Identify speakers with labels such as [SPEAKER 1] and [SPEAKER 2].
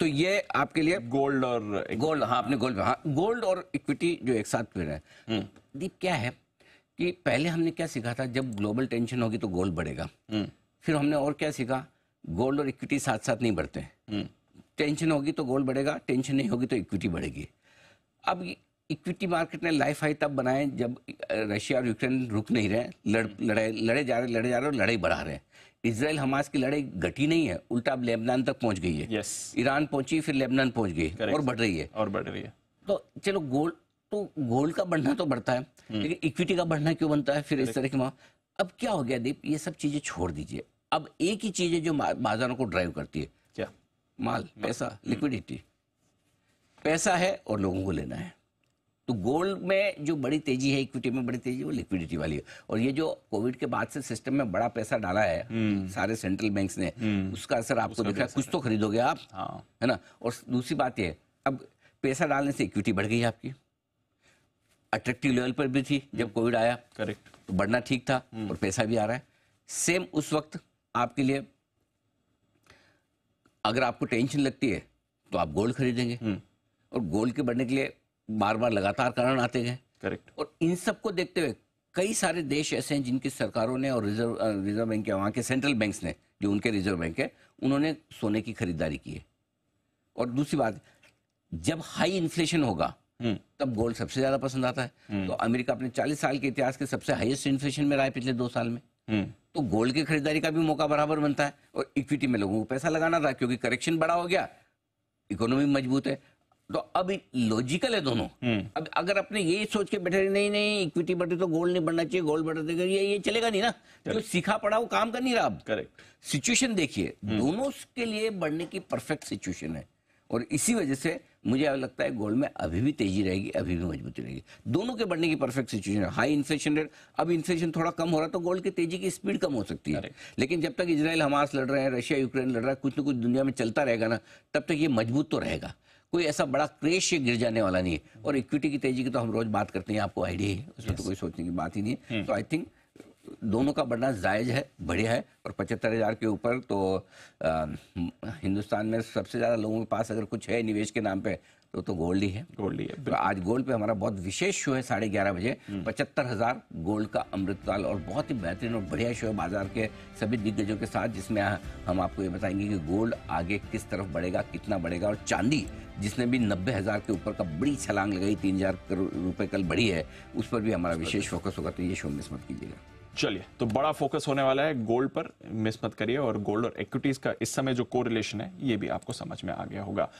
[SPEAKER 1] तो ये आपके लिए गोल्ड और गोल्ड हाँ आपने गोल्ड हाँ गोल्ड और इक्विटी जो एक साथ मिल रहे हैं हम्म। दीप क्या है कि पहले हमने क्या सीखा था जब ग्लोबल टेंशन होगी तो गोल्ड बढ़ेगा हम्म। फिर हमने और क्या सीखा गोल्ड और इक्विटी साथ साथ नहीं बढ़ते टेंशन हम्म। होगी तो गोल्ड बढ़ेगा टेंशन नहीं होगी तो इक्विटी बढ़ेगी अब इक्विटी मार्केट ने लाइफ हाई तब बनाए जब रशिया और यूक्रेन रुक नहीं रहे लड़ लड़े लड़े जा रहे लड़े जा रहे और लड़ाई बढ़ा रहे हैं इसराइल हमास की लड़ाई घटी नहीं है उल्टा अब लेबनान तक पहुंच गई है yes. ईरान पहुंची फिर लेबनान पहुंच गई और बढ़ रही है और बढ़ रही है तो चलो गोल्ड तो गोल्ड का बढ़ना तो बढ़ता है हम्म। लेकिन इक्विटी का बढ़ना क्यों बनता है फिर इस तरह के अब क्या हो गया दीप ये सब चीजें छोड़ दीजिए अब एक ही चीज है जो बाजारों को ड्राइव करती है क्या माल पैसा लिक्विडिटी हम्म। पैसा है और लोगों को लेना है तो गोल्ड में जो बड़ी तेजी है इक्विटी में बड़ी तेजी वो लिक्विडिटी वाली है और ये जो कोविड के बाद से सिस्टम में बड़ा पैसा डाला है हम्म। सारे सेंट्रल बैंक्स ने हम्म। उसका असर आपको है कुछ तो खरीदोगे आप हाँ। है ना और दूसरी बात ये अब पैसा डालने से इक्विटी बढ़ गई आपकी अट्रैक्टिव लेवल पर भी थी जब हम्म। कोविड आया करेक्ट तो बढ़ना ठीक था और पैसा भी आ रहा है सेम उस वक्त आपके लिए अगर आपको टेंशन लगती है तो आप गोल्ड खरीदेंगे और गोल्ड के बढ़ने के लिए बार बार लगातार कारण आते गए करेक्ट और इन सब को देखते हुए कई सारे देश ऐसे हैं जिनकी सरकारों ने और रिजर्व रिजर्व बैंक के वहाँ के सेंट्रल बैंक ने जो उनके रिजर्व बैंक है उन्होंने सोने की खरीदारी की है और दूसरी बात जब हाई इन्फ्लेशन होगा हम्म। तब गोल्ड सबसे ज्यादा पसंद आता है हम्म। तो अमेरिका अपने 40 साल के इतिहास के सबसे हाईएस्ट इन्फ्लेशन में रहा है पिछले दो साल में हम्म। तो गोल्ड की खरीदारी का भी मौका बराबर बनता है और इक्विटी में लोगों को पैसा लगाना था क्योंकि करेक्शन बड़ा हो गया इकोनॉमी मजबूत है तो अब लॉजिकल है दोनों हम्म। अब अगर अपने ये सोच के बैठे नहीं नहीं इक्विटी बढ़े तो गोल्ड नहीं बढ़ना चाहिए गोल्ड बढ़ा देगा ये ये चलेगा नहीं ना जो तो सीखा पड़ा वो काम कर नहीं रहा अब करेक्ट सिचुएशन देखिए हम्म। दोनों के लिए बढ़ने की परफेक्ट सिचुएशन है और इसी वजह से मुझे लगता है गोल्ड में अभी भी तेजी रहेगी अभी भी मजबूती रहेगी दोनों के बढ़ने की परफेक्ट सिचुएशन है हाई इन्फ्लेशन रेट अब इन्फ्लेशन थोड़ा कम हो रहा तो गोल्ड की तेजी की स्पीड कम हो सकती है लेकिन जब तक इसराइल हमास लड़ रहे हैं रशिया यूक्रेन लड़ रहा है कुछ ना कुछ दुनिया में चलता रहेगा ना तब तक ये मजबूत तो रहेगा कोई ऐसा बड़ा क्रेश गिर जाने वाला नहीं है और इक्विटी की तेजी की तो हम रोज बात करते हैं आपको आइडिया ही उसमें तो कोई सोचने की बात ही नहीं है तो आई थिंक दोनों का बढ़ना जायज़ है बढ़िया है और पचहत्तर हज़ार के ऊपर तो आ, हिंदुस्तान में सबसे ज़्यादा लोगों के पास अगर कुछ है निवेश के नाम पे तो तो गोल्ड ही है गोल्ड ही है तो आज गोल्ड पे हमारा बहुत विशेष शो है साढ़े ग्यारह बजे हम्म। पचहत्तर हजार गोल्ड का अमृतकाल और बहुत ही बेहतरीन और बढ़िया शो है बाजार के सभी दिग्गजों के साथ जिसमें हम आपको ये बताएंगे कि गोल्ड आगे किस तरफ बढ़ेगा कितना बढ़ेगा और चांदी जिसने भी नब्बे हज़ार के ऊपर का बड़ी छलांग लगाई तीन हज़ार करोड़ रुपये कल बढ़ी है उस पर भी हमारा विशेष फोकस होगा तो ये शो मिस मत कीजिएगा चलिए तो बड़ा फोकस होने वाला है गोल्ड पर मिस मत करिए और गोल्ड और इक्विटीज़ का इस समय जो कोरिलेशन है ये भी आपको समझ में आ गया होगा